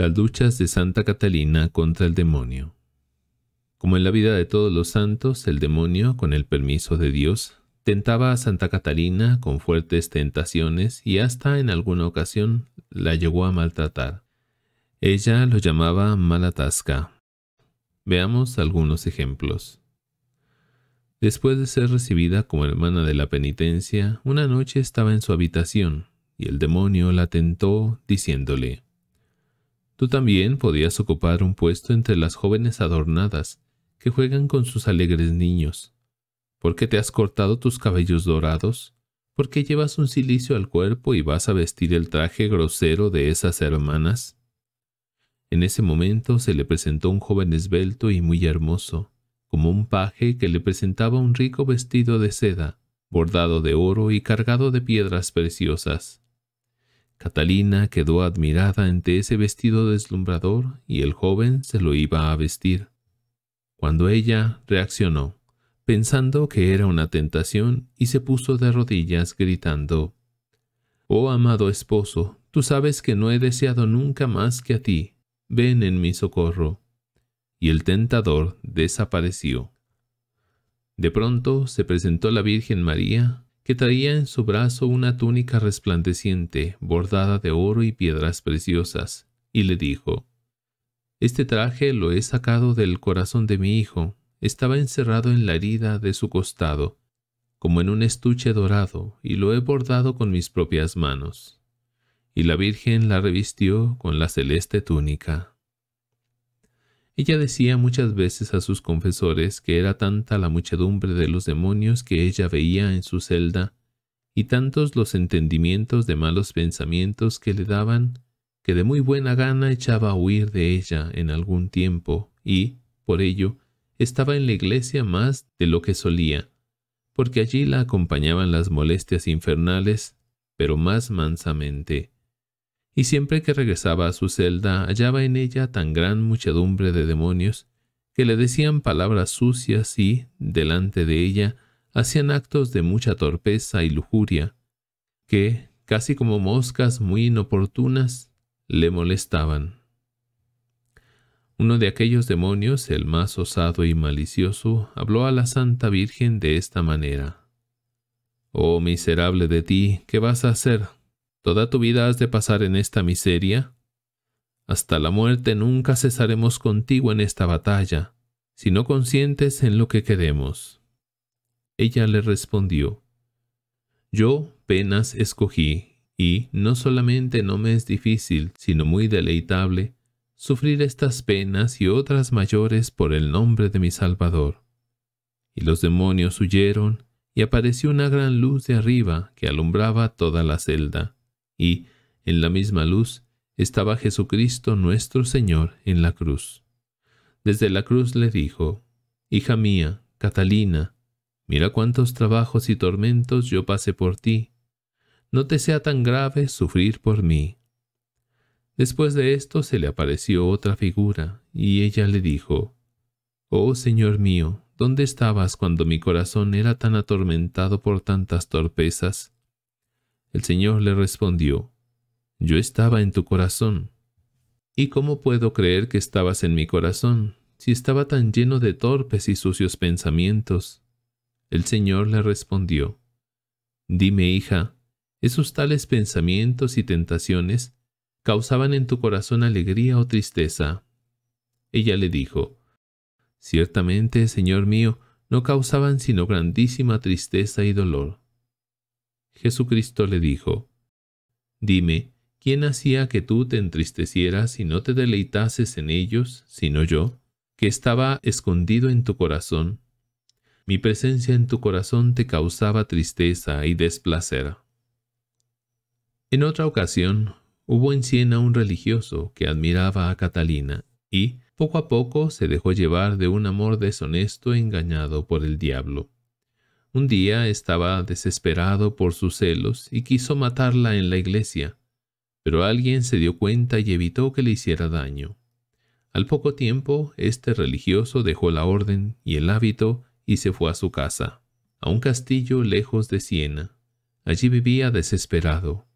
Las duchas de Santa Catalina contra el demonio. Como en la vida de todos los santos, el demonio, con el permiso de Dios, tentaba a Santa Catalina con fuertes tentaciones y hasta en alguna ocasión la llegó a maltratar. Ella lo llamaba Malatasca. Veamos algunos ejemplos. Después de ser recibida como hermana de la penitencia, una noche estaba en su habitación y el demonio la tentó diciéndole, Tú también podías ocupar un puesto entre las jóvenes adornadas que juegan con sus alegres niños. ¿Por qué te has cortado tus cabellos dorados? ¿Por qué llevas un cilicio al cuerpo y vas a vestir el traje grosero de esas hermanas? En ese momento se le presentó un joven esbelto y muy hermoso, como un paje que le presentaba un rico vestido de seda, bordado de oro y cargado de piedras preciosas. Catalina quedó admirada ante ese vestido deslumbrador y el joven se lo iba a vestir. Cuando ella reaccionó, pensando que era una tentación, y se puso de rodillas gritando, Oh amado esposo, tú sabes que no he deseado nunca más que a ti, ven en mi socorro. Y el tentador desapareció. De pronto se presentó la Virgen María, que traía en su brazo una túnica resplandeciente, bordada de oro y piedras preciosas, y le dijo, Este traje lo he sacado del corazón de mi hijo, estaba encerrado en la herida de su costado, como en un estuche dorado, y lo he bordado con mis propias manos. Y la Virgen la revistió con la celeste túnica. Ella decía muchas veces a sus confesores que era tanta la muchedumbre de los demonios que ella veía en su celda, y tantos los entendimientos de malos pensamientos que le daban, que de muy buena gana echaba a huir de ella en algún tiempo, y, por ello, estaba en la iglesia más de lo que solía, porque allí la acompañaban las molestias infernales, pero más mansamente y siempre que regresaba a su celda hallaba en ella tan gran muchedumbre de demonios que le decían palabras sucias y, delante de ella, hacían actos de mucha torpeza y lujuria, que, casi como moscas muy inoportunas, le molestaban. Uno de aquellos demonios, el más osado y malicioso, habló a la Santa Virgen de esta manera. Oh miserable de ti, ¿qué vas a hacer? ¿Toda tu vida has de pasar en esta miseria? Hasta la muerte nunca cesaremos contigo en esta batalla, si no consientes en lo que queremos. Ella le respondió, Yo penas escogí, y no solamente no me es difícil, sino muy deleitable, sufrir estas penas y otras mayores por el nombre de mi Salvador. Y los demonios huyeron, y apareció una gran luz de arriba que alumbraba toda la celda y, en la misma luz, estaba Jesucristo nuestro Señor en la cruz. Desde la cruz le dijo, Hija mía, Catalina, mira cuántos trabajos y tormentos yo pasé por ti. No te sea tan grave sufrir por mí. Después de esto se le apareció otra figura, y ella le dijo, Oh Señor mío, ¿dónde estabas cuando mi corazón era tan atormentado por tantas torpezas? El Señor le respondió, Yo estaba en tu corazón. ¿Y cómo puedo creer que estabas en mi corazón si estaba tan lleno de torpes y sucios pensamientos? El Señor le respondió, Dime, hija, esos tales pensamientos y tentaciones causaban en tu corazón alegría o tristeza. Ella le dijo, Ciertamente, Señor mío, no causaban sino grandísima tristeza y dolor. Jesucristo le dijo, Dime, ¿quién hacía que tú te entristecieras y no te deleitases en ellos, sino yo, que estaba escondido en tu corazón? Mi presencia en tu corazón te causaba tristeza y desplacer. En otra ocasión, hubo en Siena un religioso que admiraba a Catalina y, poco a poco, se dejó llevar de un amor deshonesto engañado por el diablo. Un día estaba desesperado por sus celos y quiso matarla en la iglesia, pero alguien se dio cuenta y evitó que le hiciera daño. Al poco tiempo, este religioso dejó la orden y el hábito y se fue a su casa, a un castillo lejos de Siena. Allí vivía desesperado.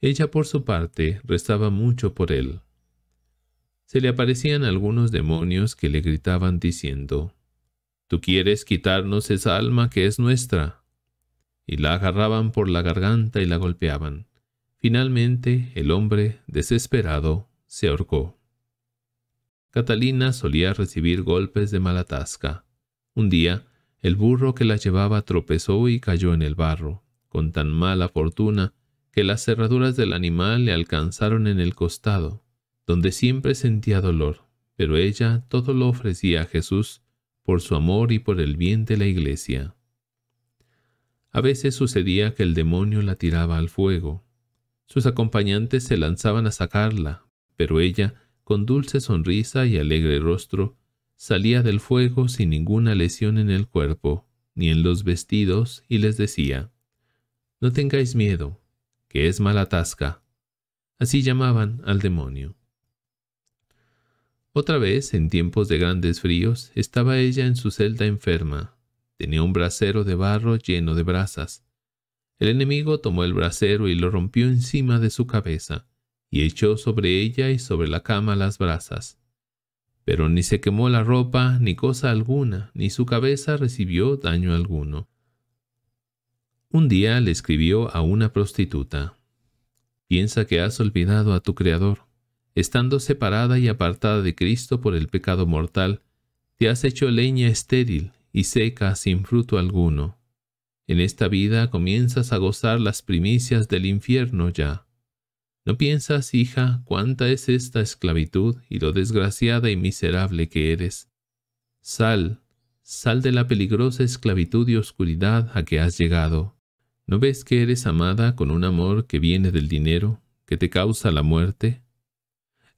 Ella, por su parte, rezaba mucho por él. Se le aparecían algunos demonios que le gritaban diciendo, Tú quieres quitarnos esa alma que es nuestra. Y la agarraban por la garganta y la golpeaban. Finalmente, el hombre, desesperado, se ahorcó. Catalina solía recibir golpes de mala tasca. Un día, el burro que la llevaba tropezó y cayó en el barro, con tan mala fortuna que las cerraduras del animal le alcanzaron en el costado, donde siempre sentía dolor, pero ella todo lo ofrecía a Jesús por su amor y por el bien de la iglesia. A veces sucedía que el demonio la tiraba al fuego. Sus acompañantes se lanzaban a sacarla, pero ella, con dulce sonrisa y alegre rostro, salía del fuego sin ninguna lesión en el cuerpo ni en los vestidos y les decía, No tengáis miedo, que es mala tasca. Así llamaban al demonio. Otra vez, en tiempos de grandes fríos, estaba ella en su celda enferma. Tenía un brasero de barro lleno de brasas. El enemigo tomó el brasero y lo rompió encima de su cabeza, y echó sobre ella y sobre la cama las brasas. Pero ni se quemó la ropa, ni cosa alguna, ni su cabeza recibió daño alguno. Un día le escribió a una prostituta, Piensa que has olvidado a tu Creador estando separada y apartada de Cristo por el pecado mortal, te has hecho leña estéril y seca sin fruto alguno. En esta vida comienzas a gozar las primicias del infierno ya. ¿No piensas, hija, cuánta es esta esclavitud y lo desgraciada y miserable que eres? Sal, sal de la peligrosa esclavitud y oscuridad a que has llegado. ¿No ves que eres amada con un amor que viene del dinero, que te causa la muerte?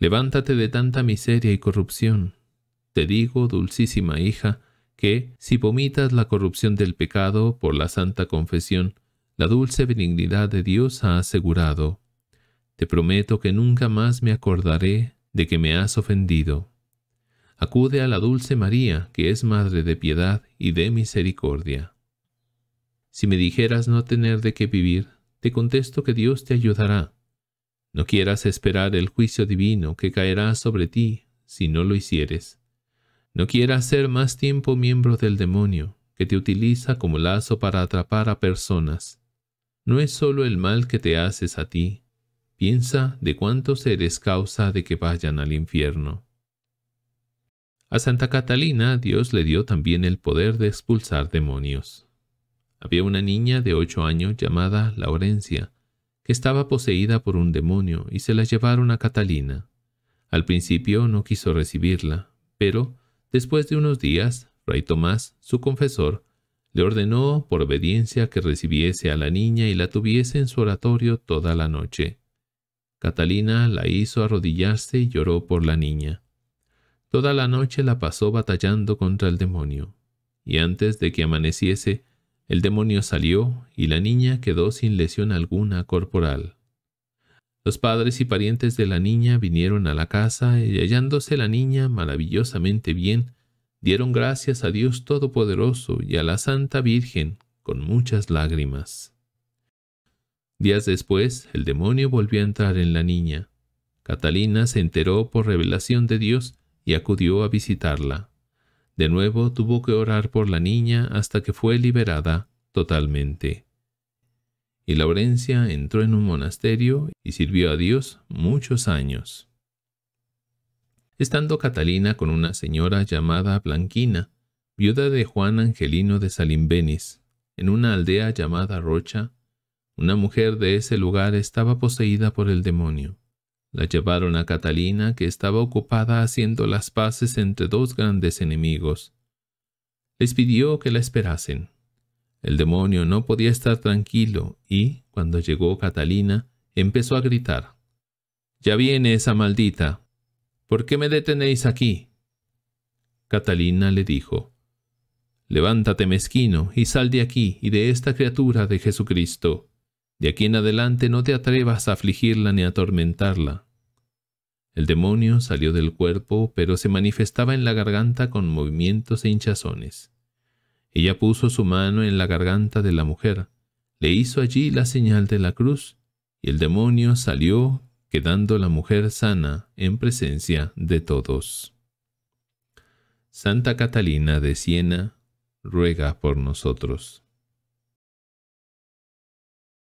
Levántate de tanta miseria y corrupción. Te digo, dulcísima hija, que, si vomitas la corrupción del pecado por la santa confesión, la dulce benignidad de Dios ha asegurado. Te prometo que nunca más me acordaré de que me has ofendido. Acude a la dulce María, que es madre de piedad y de misericordia. Si me dijeras no tener de qué vivir, te contesto que Dios te ayudará, no quieras esperar el juicio divino que caerá sobre ti si no lo hicieres. No quieras ser más tiempo miembro del demonio, que te utiliza como lazo para atrapar a personas. No es solo el mal que te haces a ti. Piensa de cuántos eres causa de que vayan al infierno. A Santa Catalina Dios le dio también el poder de expulsar demonios. Había una niña de ocho años llamada Laurencia, que estaba poseída por un demonio y se la llevaron a Catalina. Al principio no quiso recibirla, pero después de unos días, Fray Tomás, su confesor, le ordenó por obediencia que recibiese a la niña y la tuviese en su oratorio toda la noche. Catalina la hizo arrodillarse y lloró por la niña. Toda la noche la pasó batallando contra el demonio, y antes de que amaneciese el demonio salió y la niña quedó sin lesión alguna corporal. Los padres y parientes de la niña vinieron a la casa y hallándose la niña maravillosamente bien, dieron gracias a Dios Todopoderoso y a la Santa Virgen con muchas lágrimas. Días después, el demonio volvió a entrar en la niña. Catalina se enteró por revelación de Dios y acudió a visitarla. De nuevo tuvo que orar por la niña hasta que fue liberada totalmente. Y Laurencia entró en un monasterio y sirvió a Dios muchos años. Estando Catalina con una señora llamada Blanquina, viuda de Juan Angelino de Salimbenis, en una aldea llamada Rocha, una mujer de ese lugar estaba poseída por el demonio. La llevaron a Catalina, que estaba ocupada haciendo las paces entre dos grandes enemigos. Les pidió que la esperasen. El demonio no podía estar tranquilo y, cuando llegó Catalina, empezó a gritar. Ya viene esa maldita. ¿Por qué me detenéis aquí? Catalina le dijo, Levántate, mezquino, y sal de aquí y de esta criatura de Jesucristo. De aquí en adelante no te atrevas a afligirla ni a atormentarla. El demonio salió del cuerpo, pero se manifestaba en la garganta con movimientos e hinchazones. Ella puso su mano en la garganta de la mujer, le hizo allí la señal de la cruz, y el demonio salió, quedando la mujer sana en presencia de todos. Santa Catalina de Siena, ruega por nosotros.